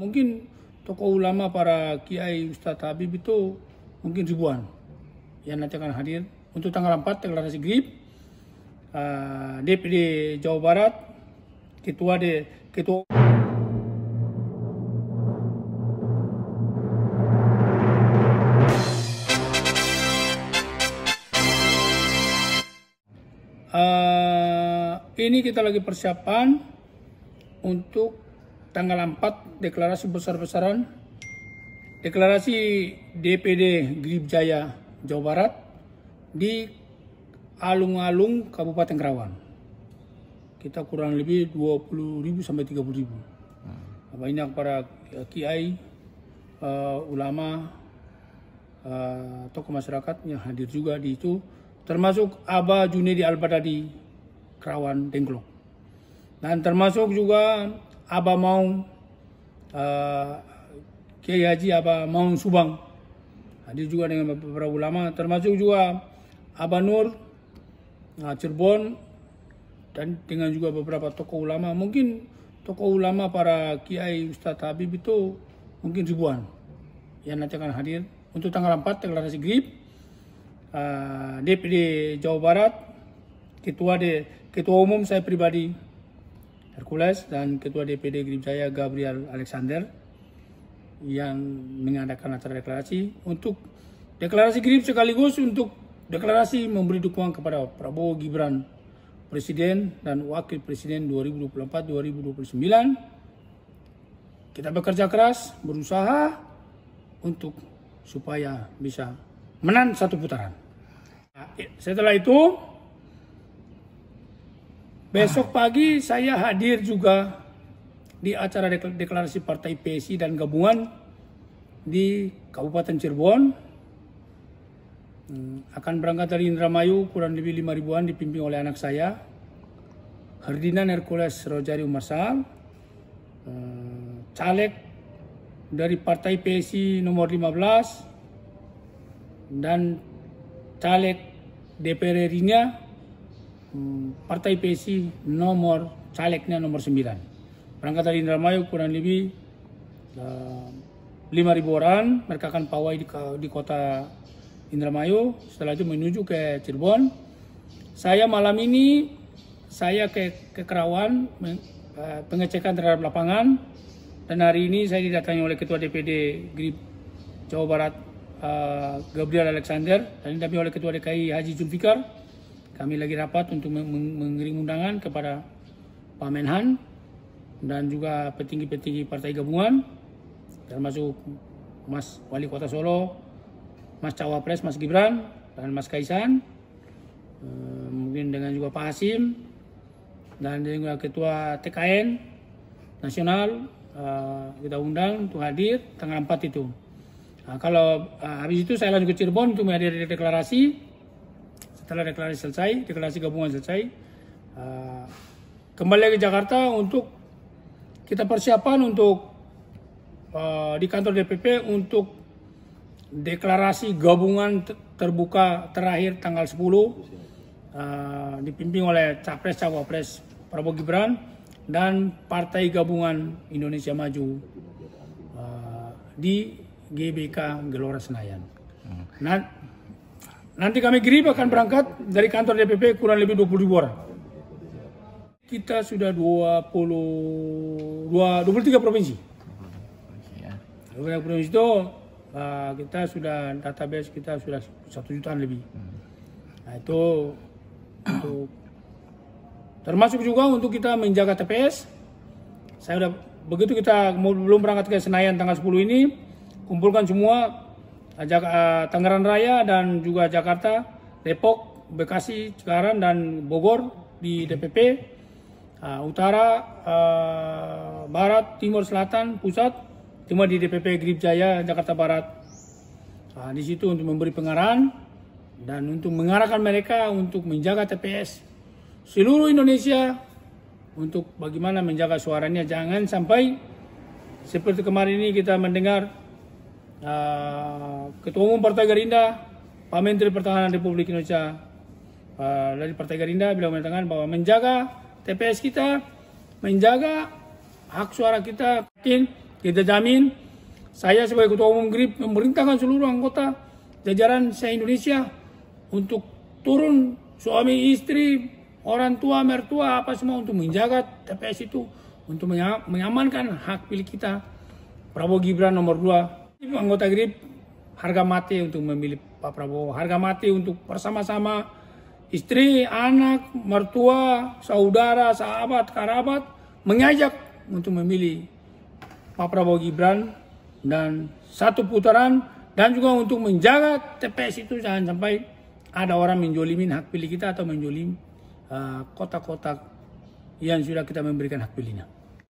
mungkin toko ulama para kiai Ustadz Habib itu mungkin ribuan yang nanti akan hadir untuk tanggal 4 deklarasi GRIP uh, DPD Jawa Barat ketua de ketua Uh, ini kita lagi persiapan untuk tanggal 4 deklarasi besar-besaran deklarasi DPD Grip Jaya Jawa Barat di alung-alung Kabupaten Kerawang Kita kurang lebih 20.000 sampai 30.000. Banyak hmm. para eh, kiai, uh, ulama, uh, tokoh masyarakat yang hadir juga di itu termasuk Aba Junedi Albadadi di Kerawan Dengklok. Dan termasuk juga Abamong mau eh, Kiai Haji mau Subang. Hadir juga dengan beberapa ulama termasuk juga Abah Nur uh, Cirebon dan dengan juga beberapa tokoh ulama. Mungkin tokoh ulama para Kiai Ustadz Habib itu mungkin ribuan yang nanti akan hadir untuk tanggal 4 deklarasi GRIP uh, eh, DPD Jawa Barat ketua de, ketua umum saya pribadi Hercules dan Ketua DPD Jaya Gabriel Alexander yang mengadakan acara deklarasi untuk deklarasi Grip sekaligus untuk deklarasi memberi dukungan kepada Prabowo Gibran Presiden dan Wakil Presiden 2024-2029. Kita bekerja keras, berusaha untuk supaya bisa menang satu putaran. Nah, setelah itu Besok pagi saya hadir juga di acara deklarasi Partai PSI dan gabungan di Kabupaten Cirebon. Hmm, akan berangkat dari Indramayu kurang lebih 5 ribuan dipimpin oleh anak saya. Herdina Hercules Rojari Umarsal, hmm, caleg dari Partai PSI nomor 15 dan caleg DPR nya Hmm, Partai PSI nomor calegnya nomor 9. Berangkat dari Indramayu kurang lebih uh, eh, 5.000 orang, mereka akan pawai di, di kota Indramayu, setelah itu menuju ke Cirebon. Saya malam ini saya ke, ke Kerawan eh, pengecekan terhadap lapangan dan hari ini saya didatangi oleh Ketua DPD Grip Jawa Barat eh, Gabriel Alexander dan didampingi oleh Ketua DKI Haji Junfikar. Kami lagi rapat untuk mengirim undangan kepada Pak Menhan dan juga petinggi-petinggi partai gabungan termasuk Mas Wali Kota Solo, Mas Cawapres, Mas Gibran, dan Mas Kaisan, eh, mungkin dengan juga Pak Hasim, dan juga Ketua TKN Nasional, eh, kita undang untuk hadir tanggal 4 itu. Nah, kalau eh, habis itu saya lanjut ke Cirebon untuk menghadiri deklarasi, setelah deklarasi selesai, deklarasi gabungan selesai, uh, kembali lagi ke Jakarta untuk kita persiapan untuk uh, di kantor DPP untuk deklarasi gabungan terbuka terakhir tanggal 10 uh, dipimpin oleh Capres Cawapres Prabowo Gibran dan Partai Gabungan Indonesia Maju uh, di GBK Gelora Senayan. Hmm. Nah, Nanti kami kirim akan berangkat dari kantor DPP kurang lebih 20 ribu orang. Kita sudah 20, 23 provinsi. Beberapa provinsi itu eh, kita sudah database kita sudah satu jutaan lebih. Nah itu untuk termasuk juga untuk kita menjaga TPS. Saya sudah begitu kita belum berangkat ke Senayan tanggal 10 ini kumpulkan semua Eh, eh, Tangerang Raya dan juga Jakarta, Depok, Bekasi, Cikarang dan Bogor di DPP uh, eh, Utara, uh, Barat, Timur, Selatan, Pusat, cuma di DPP Grip Jaya Jakarta Barat. Uh, di situ untuk memberi pengarahan dan untuk mengarahkan mereka untuk menjaga TPS seluruh Indonesia untuk bagaimana menjaga suaranya jangan sampai seperti kemarin ini kita mendengar Ah, Ketua Umum Partai Gerindra, Pak Menteri Pertahanan Republik Indonesia ah, dari Partai Gerindra bilang menyatakan bahwa menjaga TPS kita, menjaga hak suara kita, yakin kita jamin. Saya sebagai Ketua Umum GRIP memerintahkan seluruh anggota jajaran saya Indonesia untuk turun suami istri, orang tua, mertua, apa semua untuk menjaga TPS itu, untuk menyamankan hak pilih kita. Prabowo Gibran nomor 2 Anggota GRIP harga mati untuk memilih Pak Prabowo, harga mati untuk bersama-sama istri, anak, mertua, saudara, sahabat, kerabat mengajak untuk memilih Pak Prabowo Gibran dan satu putaran dan juga untuk menjaga TPS itu jangan sampai ada orang menjolimin hak pilih kita atau menjolim eh, kotak-kotak uh, yang sudah kita memberikan hak pilihnya.